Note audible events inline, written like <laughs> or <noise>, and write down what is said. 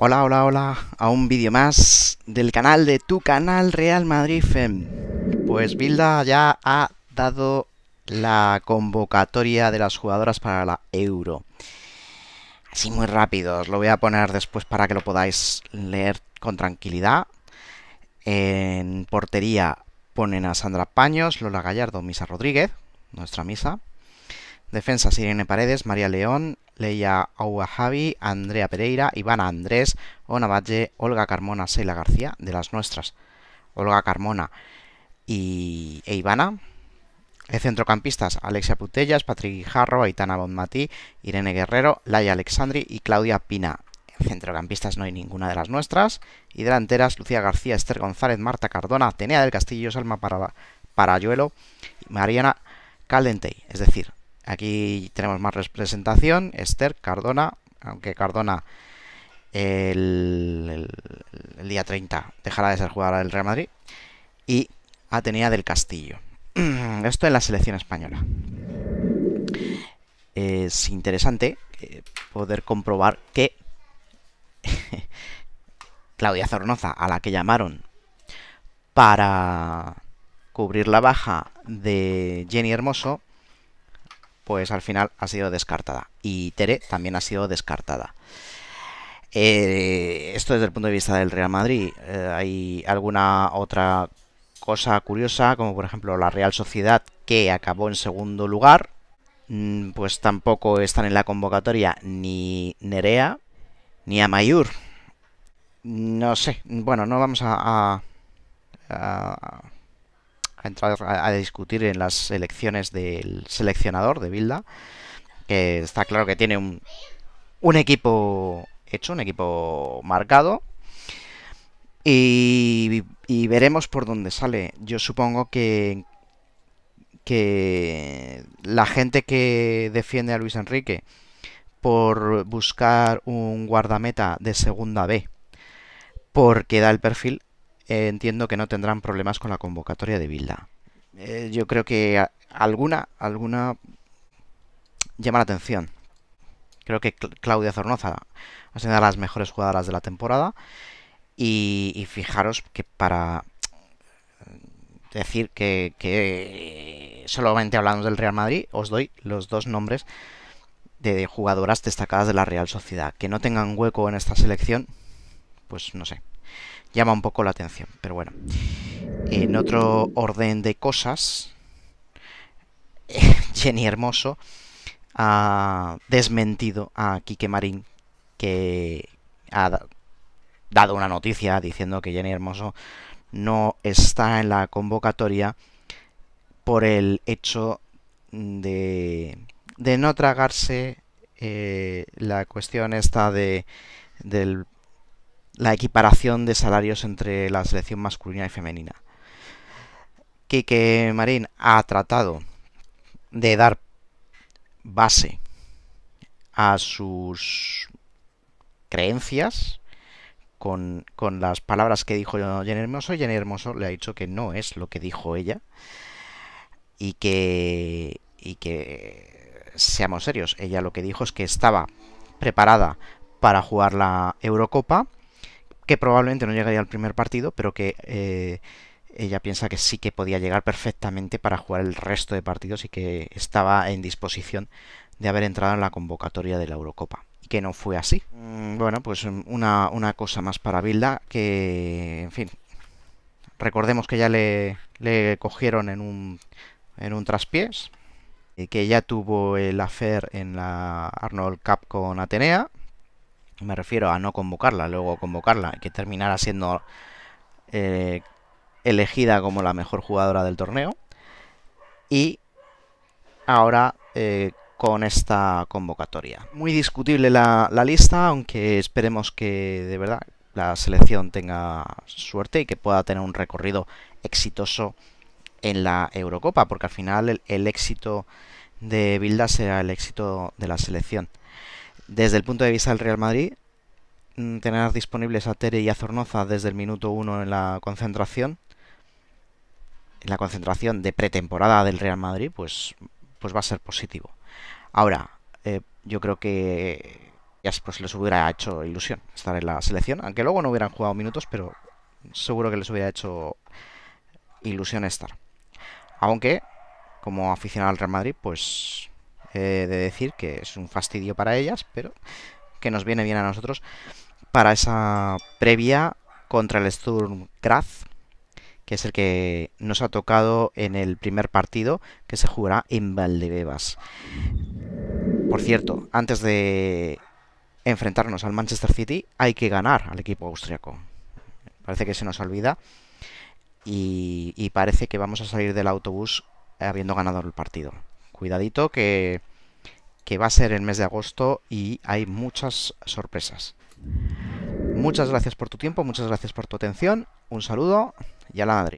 Hola, hola, hola a un vídeo más del canal de tu canal Real Madrid FEM. Pues Bilda ya ha dado la convocatoria de las jugadoras para la Euro. Así muy rápido, os lo voy a poner después para que lo podáis leer con tranquilidad. En portería ponen a Sandra Paños, Lola Gallardo, Misa Rodríguez, nuestra misa. Defensas Irene Paredes, María León, Leia Aguajavi, Andrea Pereira, Ivana Andrés, Ona Valle, Olga Carmona, Seila García, de las nuestras, Olga Carmona y, e Ivana. De centrocampistas, Alexia Putellas, Patrick Guijarro, Aitana Bonmatí, Irene Guerrero, Laia Alexandri y Claudia Pina. centrocampistas no hay ninguna de las nuestras. Y delanteras, Lucía García, Esther González, Marta Cardona, Atenea del Castillo, Salma Parayuelo y Mariana Caldentey. Es decir, Aquí tenemos más representación, Esther, Cardona, aunque Cardona el, día 30 dejará de ser jugadora del Real Madrid, y Atenea del Castillo. <clears throat> Esto en la selección española. Es interesante eh, poder comprobar que <laughs> Claudia Zornoza, a la que llamaron para cubrir la baja de Jenny Hermoso, pues al final ha sido descartada. Y Tere también ha sido descartada. Eh, esto desde el punto de vista del Real Madrid. Eh, hay alguna otra cosa curiosa, como por ejemplo la Real Sociedad, que acabó en segundo lugar. Mm, pues tampoco están en la convocatoria ni Nerea ni Amayur. No sé, bueno, no vamos a, entrar a discutir en las elecciones del seleccionador de Bilda, que está claro que tiene un, equipo hecho, un equipo marcado. Y, y, veremos por dónde sale. Yo supongo que, que la gente que defiende a Luis Enrique por buscar un guardameta de segunda B, porque da el perfil, eh, entiendo que no tendrán problemas con la convocatoria de Bilda. Eh, yo creo que alguna, alguna llama la atención. Creo que Claudia Zornoza ha sido una de las mejores jugadoras de la temporada. Y, fijaros que para eh, decir que, que solamente hablamos del Real Madrid, os doy los dos nombres de jugadoras destacadas de la Real Sociedad. Que no tengan hueco en esta selección, pues no sé, llama un poco la atención. Pero bueno, en otro orden de cosas, <laughs> Jenny Hermoso ha desmentido a Quique Marín, que ha dado una noticia diciendo que Jenny Hermoso no está en la convocatoria por el hecho de, no tragarse eh, la cuestión esta de, del la equiparación de salarios entre la selección masculina y femenina. que Marín ha tratado de dar base a sus creencias con, con las palabras que dijo Jenny Hermoso. Jenny Hermoso le ha dicho que no es lo que dijo ella y que, y que seamos serios. Ella lo que dijo es que estaba preparada para jugar la Eurocopa que probablemente no llegaría al primer partido, pero que eh, ella piensa que sí que podía llegar perfectamente para jugar el resto de partidos y que estaba en disposición de haber entrado en la convocatoria de la Eurocopa. Y que no fue así. Mm, bueno, pues mm, una, cosa más para Bilda, que, en fin, recordemos que ya le, cogieron en un, en un traspiés, eh, que ya tuvo el hacer en la Arnold Cup con Atenea, me refiero a no convocarla, luego convocarla, que terminara siendo eh, elegida como la mejor jugadora del torneo. Y ahora eh, con esta convocatoria. Muy discutible la, lista, aunque esperemos que de verdad la selección tenga suerte y que pueda tener un recorrido exitoso en la Eurocopa, porque al final el, el éxito de Bilda será el éxito de la selección. Desde el punto de vista del Real Madrid, mm, tener disponibles a Tere y a Zornoza desde el minuto 1 en la concentración, en la concentración de pretemporada del Real Madrid, pues, pues va a ser positivo. Ahora, eh, yo creo que ya pues, les hubiera hecho ilusión estar en la selección, aunque luego no hubieran jugado minutos, pero seguro que les hubiera hecho ilusión estar. Aunque, como aficionado al Real Madrid, pues de decir que es un fastidio para ellas, pero que nos viene bien a nosotros para esa previa contra el Sturm Graz, que es el que nos ha tocado en el primer partido que se jugará en Valdebebas. Por cierto, antes de enfrentarnos al Manchester City hay que ganar al equipo austriaco. Parece que se nos olvida y parece que vamos a salir del autobús habiendo ganado el partido. Cuidadito que que va a ser el mes de agosto y hay muchas sorpresas. Muchas gracias por tu tiempo, muchas gracias por tu atención, un saludo y a la madre.